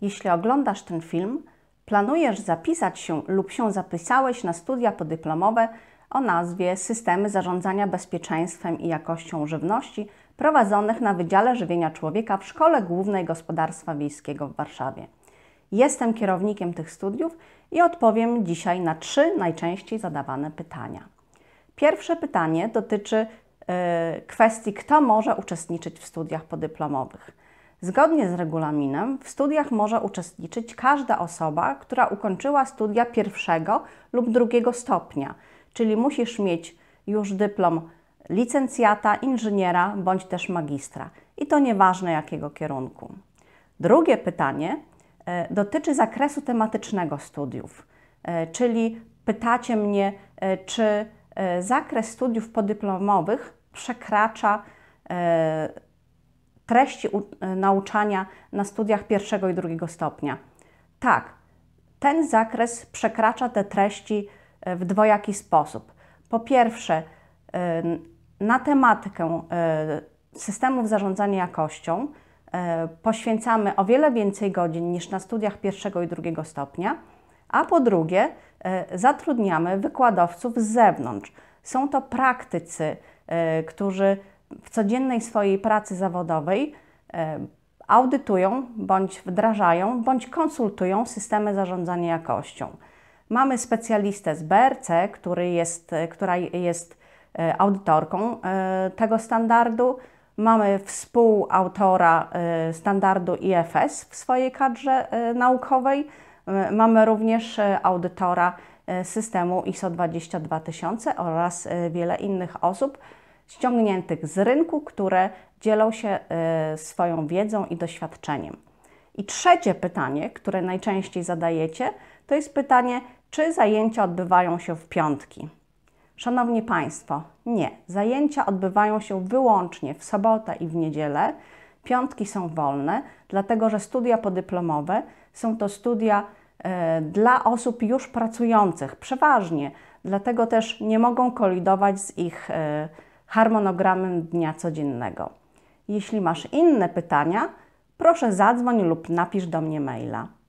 Jeśli oglądasz ten film, planujesz zapisać się lub się zapisałeś na studia podyplomowe o nazwie Systemy Zarządzania Bezpieczeństwem i Jakością Żywności prowadzonych na Wydziale Żywienia Człowieka w Szkole Głównej Gospodarstwa Wiejskiego w Warszawie. Jestem kierownikiem tych studiów i odpowiem dzisiaj na trzy najczęściej zadawane pytania. Pierwsze pytanie dotyczy yy, kwestii, kto może uczestniczyć w studiach podyplomowych. Zgodnie z regulaminem w studiach może uczestniczyć każda osoba, która ukończyła studia pierwszego lub drugiego stopnia, czyli musisz mieć już dyplom licencjata, inżyniera bądź też magistra. I to nieważne jakiego kierunku. Drugie pytanie e, dotyczy zakresu tematycznego studiów, e, czyli pytacie mnie, e, czy zakres studiów podyplomowych przekracza treści e, nauczania na studiach pierwszego i drugiego stopnia. Tak, ten zakres przekracza te treści e, w dwojaki sposób. Po pierwsze, e, na tematykę systemów zarządzania jakością poświęcamy o wiele więcej godzin niż na studiach pierwszego i drugiego stopnia, a po drugie, zatrudniamy wykładowców z zewnątrz. Są to praktycy, którzy w codziennej swojej pracy zawodowej e, audytują, bądź wdrażają, bądź konsultują systemy zarządzania jakością. Mamy specjalistę z BRC, który jest, e, która jest e, audytorką tego standardu. Mamy współautora standardu IFS w swojej kadrze naukowej. Mamy również audytora systemu ISO 22000 oraz wiele innych osób, ściągniętych z rynku, które dzielą się y, swoją wiedzą i doświadczeniem. I trzecie pytanie, które najczęściej zadajecie, to jest pytanie, czy zajęcia odbywają się w piątki? Szanowni Państwo, nie. Zajęcia odbywają się wyłącznie w sobotę i w niedzielę. Piątki są wolne, dlatego że studia podyplomowe są to studia y, dla osób już pracujących, przeważnie, dlatego też nie mogą kolidować z ich y, harmonogramem dnia codziennego. Jeśli masz inne pytania, proszę zadzwoń lub napisz do mnie maila.